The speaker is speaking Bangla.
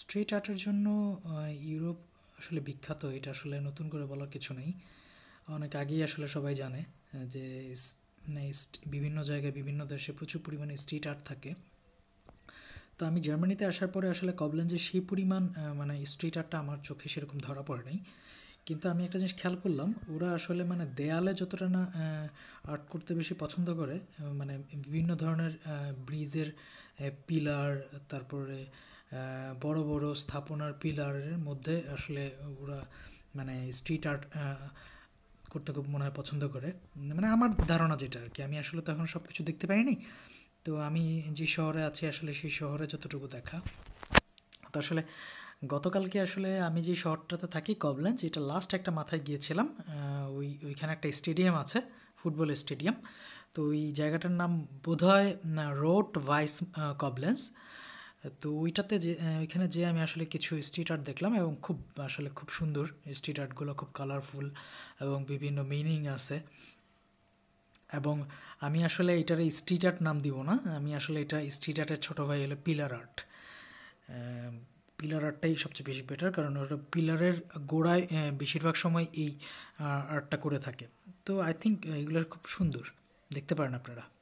স্ট্রিট আর্টের জন্য ইউরোপ আসলে বিখ্যাত এটা আসলে নতুন করে বলার কিছু নেই অনেক আগেই আসলে সবাই জানে যে মানে বিভিন্ন জায়গায় বিভিন্ন দেশে প্রচুর পরিমাণে স্ট্রিট আর্ট থাকে তো আমি জার্মানিতে আসার পরে আসলে কবলেন যে সেই পরিমাণ মানে স্ট্রিট আর্টটা আমার চোখে সেরকম ধরা পড়ে নাই কিন্তু আমি একটা জিনিস খেয়াল করলাম ওরা আসলে মানে দেয়ালে যতটা না আর্ট করতে বেশি পছন্দ করে মানে বিভিন্ন ধরনের ব্রিজের পিলার তারপরে বড় বড় স্থাপনার পিলারের মধ্যে আসলে ওরা মানে স্ট্রিট আর্ট করতে খুব মনে হয় পছন্দ করে মানে আমার ধারণা যেটা আর কি আমি আসলে তখন সব কিছু দেখতে পাইনি তো আমি যে শহরে আছি আসলে সেই শহরে যতটুকু দেখা তো আসলে গতকালকে আসলে আমি যে শহরটাতে থাকি কবলেন্স এটা লাস্ট একটা মাথায় গিয়েছিলাম ওই ওইখানে একটা স্টেডিয়াম আছে ফুটবল স্টেডিয়াম তো ওই জায়গাটার নাম বোধহয় রোড ভাইস কবলেন্স তো ওইটাতে যে ওইখানে যে আমি আসলে কিছু স্ট্রিট আর্ট দেখলাম এবং খুব আসলে খুব সুন্দর স্ট্রিট আর্টগুলো খুব কালারফুল এবং বিভিন্ন মিনিং আছে এবং আমি আসলে এটার স্ট্রিট আর্ট নাম দিব না আমি আসলে এটা স্ট্রিট আর্টের ছোটো ভাই হলো পিলার আর্ট পিলার আর্টটাই সবচেয়ে বেশি বেটার কারণ ওটা পিলারের গোড়ায় বেশিরভাগ সময় এই আর্টটা করে থাকে তো আই থিঙ্ক এগুলো খুব সুন্দর দেখতে পারেন আপনারা